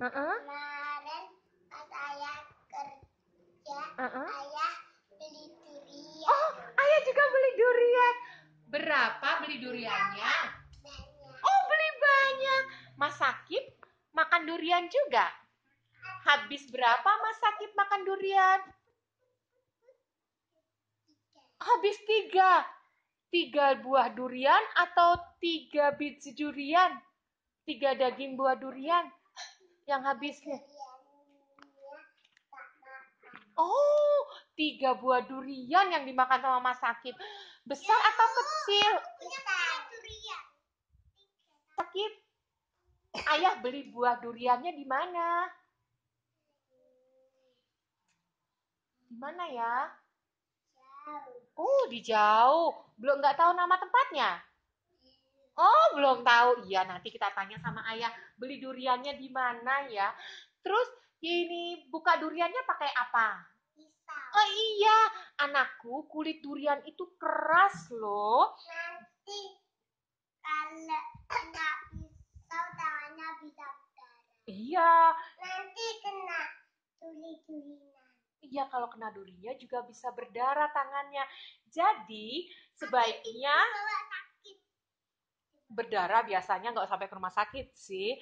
uh -uh. kemarin pas ayah kerja uh -uh. ayah beli durian oh ayah juga beli durian berapa beli duriannya banyak. oh beli banyak mas makan durian juga habis berapa mas makan durian habis tiga tiga buah durian atau tiga biji durian tiga daging buah durian yang habisnya? Oh, tiga buah durian yang dimakan sama Mas Sakit. Besar ya, atau kecil? Iya, Sakit. Ayah beli buah duriannya di mana? Di mana ya? Oh, di jauh. Belum nggak tahu nama tempatnya? belum tahu. Iya, nanti kita tanya sama ayah, beli duriannya di mana ya? Terus ini buka duriannya pakai apa? Oh iya, anakku kulit durian itu keras loh. Nanti kalau kena pisau tangannya bisa berdarah. Iya. Nanti kena duri-durian. Iya, kalau kena durinya juga bisa berdarah tangannya. Jadi sebaiknya berdarah biasanya nggak sampai ke rumah sakit sih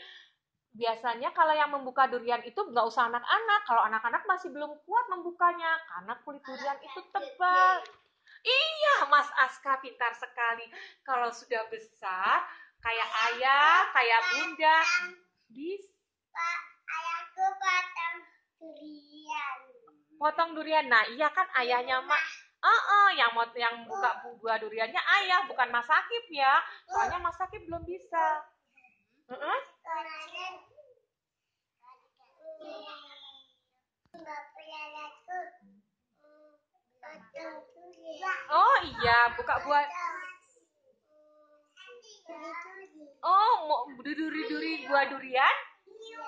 biasanya kalau yang membuka durian itu nggak usah anak-anak kalau anak-anak masih belum kuat membukanya karena kulit durian itu tebal iya Mas Aska pintar sekali kalau sudah besar kayak ayah kayak bunda bisa ayahku potong durian potong durian nah iya kan ayahnya iya, mak Uh -uh, yang mau yang buka buah duriannya ayah bukan Mas akib ya soalnya Mas akib belum bisa uh -uh. Oh iya, buka buah. Oh, mau duri-duri buah durian?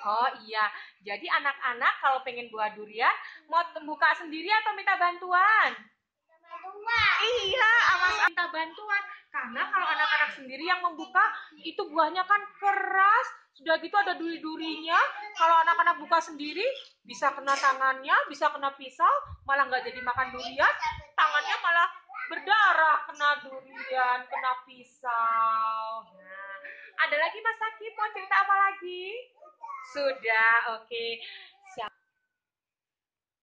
Oh iya, jadi anak-anak kalau pengen buah durian mau buka sendiri atau minta bantuan? Iya, awas minta bantuan. Karena kalau anak-anak sendiri yang membuka, itu buahnya kan keras, sudah gitu ada duri-durinya. Kalau anak-anak buka sendiri, bisa kena tangannya, bisa kena pisau, malah nggak jadi makan durian, tangannya malah berdarah kena durian, kena pisau. Nah, ada lagi Mas Saki mau cerita apa lagi? Sudah, oke. Okay.